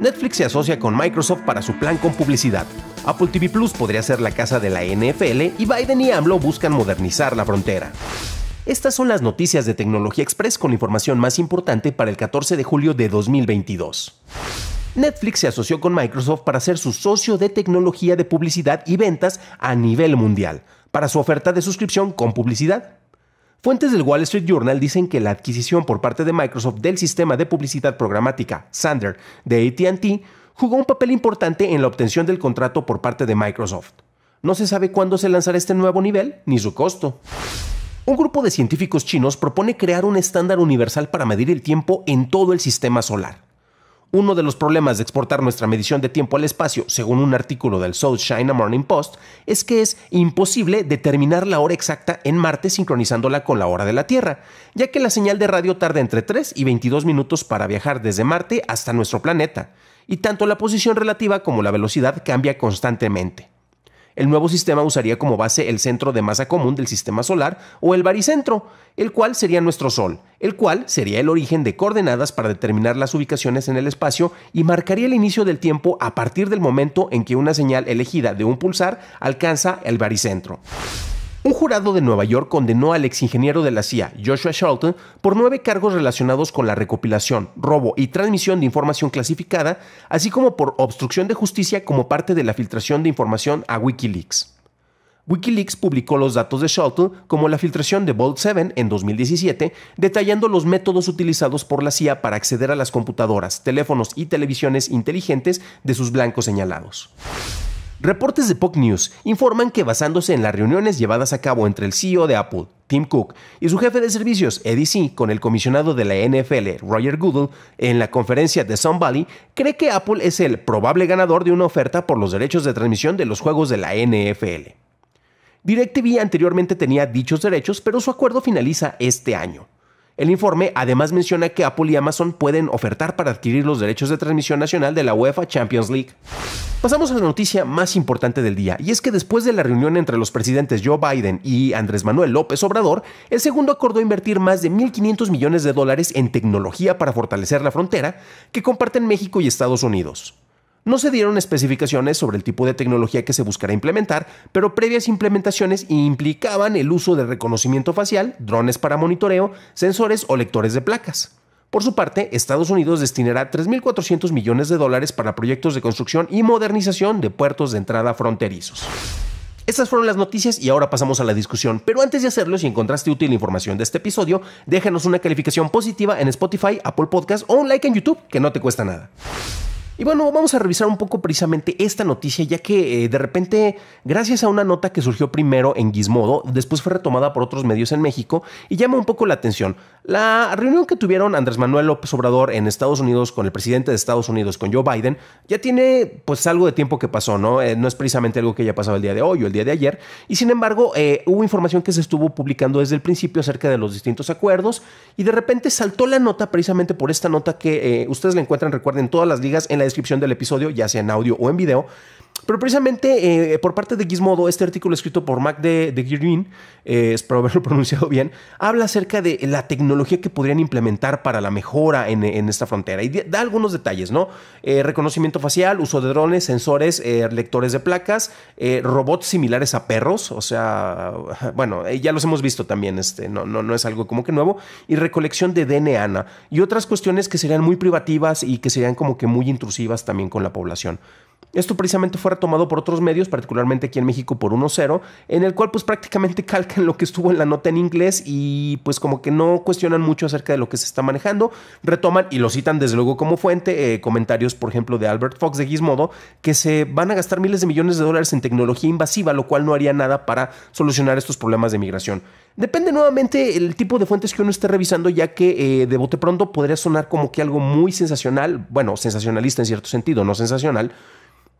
Netflix se asocia con Microsoft para su plan con publicidad. Apple TV Plus podría ser la casa de la NFL y Biden y AMLO buscan modernizar la frontera. Estas son las noticias de Tecnología Express con información más importante para el 14 de julio de 2022. Netflix se asoció con Microsoft para ser su socio de tecnología de publicidad y ventas a nivel mundial, para su oferta de suscripción con publicidad. Fuentes del Wall Street Journal dicen que la adquisición por parte de Microsoft del sistema de publicidad programática Sander de ATT jugó un papel importante en la obtención del contrato por parte de Microsoft. No se sabe cuándo se lanzará este nuevo nivel ni su costo. Un grupo de científicos chinos propone crear un estándar universal para medir el tiempo en todo el sistema solar. Uno de los problemas de exportar nuestra medición de tiempo al espacio, según un artículo del South China Morning Post, es que es imposible determinar la hora exacta en Marte sincronizándola con la hora de la Tierra, ya que la señal de radio tarda entre 3 y 22 minutos para viajar desde Marte hasta nuestro planeta, y tanto la posición relativa como la velocidad cambia constantemente. El nuevo sistema usaría como base el centro de masa común del sistema solar o el baricentro, el cual sería nuestro Sol, el cual sería el origen de coordenadas para determinar las ubicaciones en el espacio y marcaría el inicio del tiempo a partir del momento en que una señal elegida de un pulsar alcanza el baricentro. Un jurado de Nueva York condenó al exingeniero de la CIA, Joshua Shelton por nueve cargos relacionados con la recopilación, robo y transmisión de información clasificada, así como por obstrucción de justicia como parte de la filtración de información a Wikileaks. Wikileaks publicó los datos de Shelton como la filtración de Vault 7 en 2017, detallando los métodos utilizados por la CIA para acceder a las computadoras, teléfonos y televisiones inteligentes de sus blancos señalados. Reportes de POC News informan que basándose en las reuniones llevadas a cabo entre el CEO de Apple, Tim Cook, y su jefe de servicios, C., con el comisionado de la NFL, Roger Goodell, en la conferencia de Sun Valley, cree que Apple es el probable ganador de una oferta por los derechos de transmisión de los juegos de la NFL. DirecTV anteriormente tenía dichos derechos, pero su acuerdo finaliza este año. El informe además menciona que Apple y Amazon pueden ofertar para adquirir los derechos de transmisión nacional de la UEFA Champions League. Pasamos a la noticia más importante del día, y es que después de la reunión entre los presidentes Joe Biden y Andrés Manuel López Obrador, el segundo acordó invertir más de 1.500 millones de dólares en tecnología para fortalecer la frontera que comparten México y Estados Unidos. No se dieron especificaciones sobre el tipo de tecnología que se buscará implementar, pero previas implementaciones implicaban el uso de reconocimiento facial, drones para monitoreo, sensores o lectores de placas. Por su parte, Estados Unidos destinará 3.400 millones de dólares para proyectos de construcción y modernización de puertos de entrada fronterizos. Estas fueron las noticias y ahora pasamos a la discusión. Pero antes de hacerlo, si encontraste útil la información de este episodio, déjanos una calificación positiva en Spotify, Apple Podcast o un like en YouTube, que no te cuesta nada. Y bueno, vamos a revisar un poco precisamente esta noticia, ya que eh, de repente, gracias a una nota que surgió primero en Gizmodo, después fue retomada por otros medios en México y llama un poco la atención. La reunión que tuvieron Andrés Manuel López Obrador en Estados Unidos con el presidente de Estados Unidos, con Joe Biden, ya tiene pues algo de tiempo que pasó, ¿no? Eh, no es precisamente algo que haya pasado el día de hoy o el día de ayer. Y sin embargo, eh, hubo información que se estuvo publicando desde el principio acerca de los distintos acuerdos y de repente saltó la nota precisamente por esta nota que ustedes la encuentran, recuerden, todas las ligas en la descripción del episodio, ya sea en audio o en video. Pero precisamente eh, por parte de Gizmodo, este artículo escrito por Mac de, de Green, eh, espero haberlo pronunciado bien, habla acerca de la tecnología que podrían implementar para la mejora en, esta frontera. Y da algunos detalles, ¿no? Eh, reconocimiento facial, uso de drones, sensores, lectores de placas, robots similares a perros, o sea, bueno, ya los hemos visto también, este, no, no, no es algo como que nuevo, y recolección de DNA y otras cuestiones que serían muy privativas y que serían como que muy intrusivas también con la población. Esto precisamente fue retomado por otros medios, particularmente aquí en México por 1-0, en el cual pues prácticamente calcan lo que estuvo en la nota en inglés y pues como que no cuestionan mucho acerca de lo que se está manejando, retoman y lo citan desde luego como fuente, eh, comentarios por ejemplo de Albert Fox de Gizmodo, que se van a gastar miles de millones de dólares en tecnología invasiva, lo cual no haría nada para solucionar estos problemas de migración. Depende nuevamente el tipo de fuentes que uno esté revisando, ya que eh, de bote pronto podría sonar como que algo muy sensacional, bueno, sensacionalista en cierto sentido, no sensacional,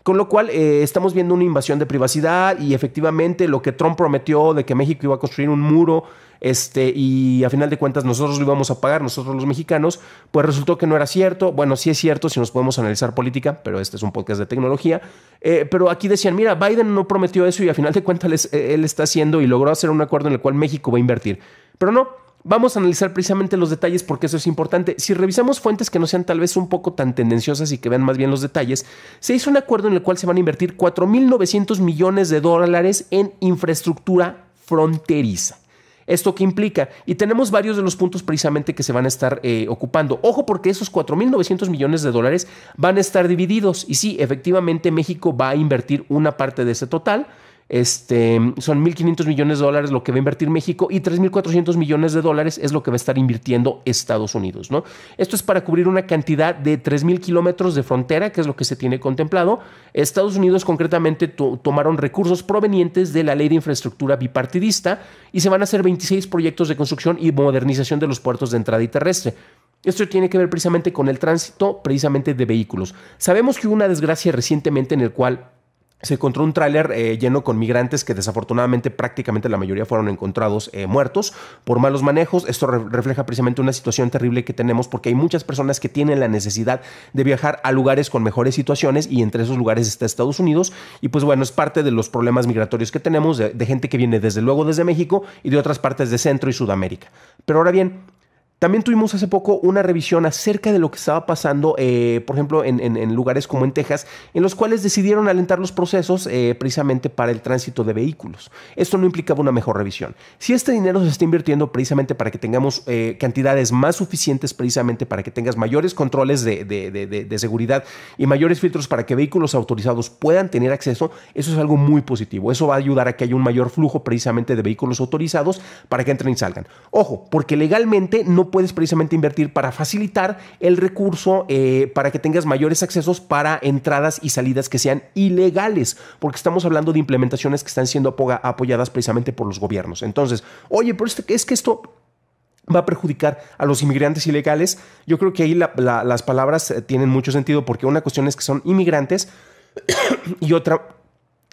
con lo cual eh, estamos viendo una invasión de privacidad y efectivamente lo que Trump prometió de que México iba a construir un muro este, y a final de cuentas nosotros lo íbamos a pagar, nosotros los mexicanos, pues resultó que no era cierto. Bueno, sí es cierto si nos podemos analizar política, pero este es un podcast de tecnología. Eh, pero aquí decían, mira, Biden no prometió eso y a final de cuentas eh, él está haciendo y logró hacer un acuerdo en el cual México va a invertir. Pero no, Vamos a analizar precisamente los detalles porque eso es importante. Si revisamos fuentes que no sean tal vez un poco tan tendenciosas y que vean más bien los detalles, se hizo un acuerdo en el cual se van a invertir 4.900 millones de dólares en infraestructura fronteriza. ¿Esto qué implica? Y tenemos varios de los puntos precisamente que se van a estar eh, ocupando. Ojo porque esos 4.900 millones de dólares van a estar divididos. Y sí, efectivamente México va a invertir una parte de ese total este, son 1.500 millones de dólares lo que va a invertir México y 3.400 millones de dólares es lo que va a estar invirtiendo Estados Unidos. Esto es para cubrir una cantidad de 3.000 kilómetros de frontera, que es lo que se tiene contemplado. Estados Unidos concretamente tomaron recursos provenientes de la ley de infraestructura bipartidista y se van a hacer 26 proyectos de construcción y modernización de los puertos de entrada y terrestre. Esto tiene que ver precisamente con el tránsito precisamente de vehículos. Sabemos que hubo una desgracia recientemente en el cual se encontró un tráiler eh, lleno con migrantes que desafortunadamente prácticamente la mayoría fueron encontrados eh, muertos por malos manejos. Esto refleja precisamente una situación terrible que tenemos porque hay muchas personas que tienen la necesidad de viajar a lugares con mejores situaciones y entre esos lugares está Estados Unidos y pues bueno, es parte de los problemas migratorios que tenemos de gente que viene desde luego desde México y de otras partes de Centro y Sudamérica. Pero ahora bien, también tuvimos hace poco una revisión acerca de lo que estaba pasando, eh, por ejemplo, en, lugares como en Texas, en los cuales decidieron alentar los procesos eh, precisamente para el tránsito de vehículos. Esto no implicaba una mejor revisión. Si este dinero se está invirtiendo precisamente para que tengamos eh, cantidades más suficientes, precisamente para que tengas mayores controles de, de seguridad y mayores filtros para que vehículos autorizados puedan tener acceso, eso es algo muy positivo. Eso va a ayudar a que haya un mayor flujo precisamente de vehículos autorizados para que entren y salgan. Ojo, porque legalmente no puedes precisamente invertir para facilitar el recurso eh, para que tengas mayores accesos para entradas y salidas que sean ilegales, porque estamos hablando de implementaciones que están siendo apoyadas precisamente por los gobiernos. Entonces, oye, pero este, es que esto va a perjudicar a los inmigrantes ilegales. Yo creo que ahí las palabras eh, tienen mucho sentido porque una cuestión es que son inmigrantes y otra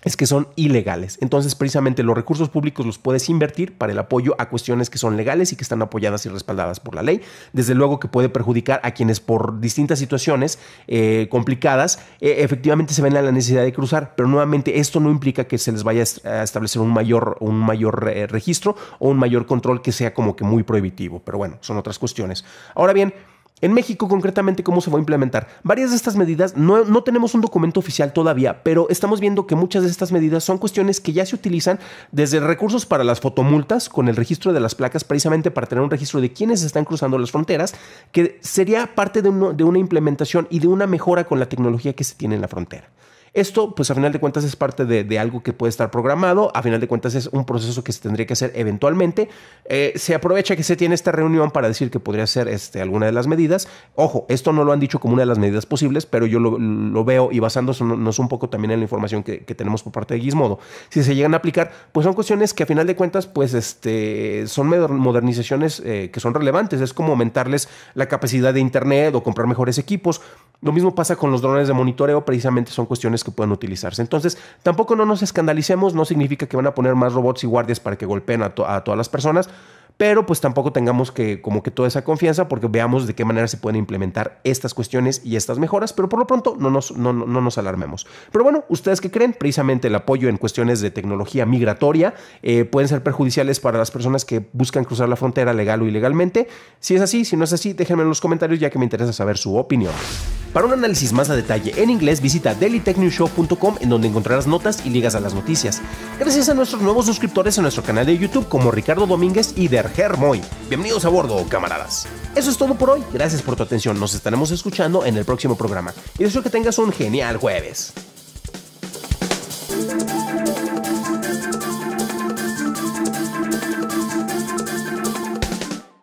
es que son ilegales. Entonces, precisamente los recursos públicos los puedes invertir para el apoyo a cuestiones que son legales y que están apoyadas y respaldadas por la ley. Desde luego que puede perjudicar a quienes por distintas situaciones eh, complicadas eh, efectivamente se ven a la necesidad de cruzar, pero nuevamente esto no implica que se les vaya a establecer un mayor, un mayor eh, registro o un mayor control que sea como que muy prohibitivo. Pero bueno, son otras cuestiones. Ahora bien, en México, concretamente, ¿cómo se va a implementar? Varias de estas medidas, no, tenemos un documento oficial todavía, pero estamos viendo que muchas de estas medidas son cuestiones que ya se utilizan desde recursos para las fotomultas, con el registro de las placas, precisamente para tener un registro de quienes están cruzando las fronteras, que sería parte de, uno, de una implementación y de una mejora con la tecnología que se tiene en la frontera. Esto, pues a final de cuentas, es parte de, algo que puede estar programado, a final de cuentas es un proceso que se tendría que hacer eventualmente. Eh, se aprovecha que se tiene esta reunión para decir que podría ser este, alguna de las medidas. Ojo, esto no lo han dicho como una de las medidas posibles, pero yo lo, veo y basándonos un poco también en la información que, tenemos por parte de Gizmodo. Si se llegan a aplicar, pues son cuestiones que a final de cuentas, pues este, son modernizaciones eh, que son relevantes. Es como aumentarles la capacidad de Internet o comprar mejores equipos. Lo mismo pasa con los drones de monitoreo, precisamente son cuestiones que puedan utilizarse. Entonces, tampoco no nos escandalicemos, no significa que van a poner más robots y guardias para que golpeen a, a todas las personas, pero pues tampoco tengamos que como que toda esa confianza porque veamos de qué manera se pueden implementar estas cuestiones y estas mejoras, pero por lo pronto no nos, no, no nos alarmemos. Pero bueno, ¿ustedes qué creen? Precisamente el apoyo en cuestiones de tecnología migratoria eh, pueden ser perjudiciales para las personas que buscan cruzar la frontera legal o ilegalmente. Si es así, si no es así, déjenme en los comentarios ya que me interesa saber su opinión. Para un análisis más a detalle en inglés, visita dailytechnewshow.com en donde encontrarás notas y ligas a las noticias. Gracias a nuestros nuevos suscriptores en nuestro canal de YouTube como Ricardo Domínguez y de Hermoy. Bienvenidos a bordo, camaradas. Eso es todo por hoy. Gracias por tu atención. Nos estaremos escuchando en el próximo programa. Y deseo que tengas un genial jueves.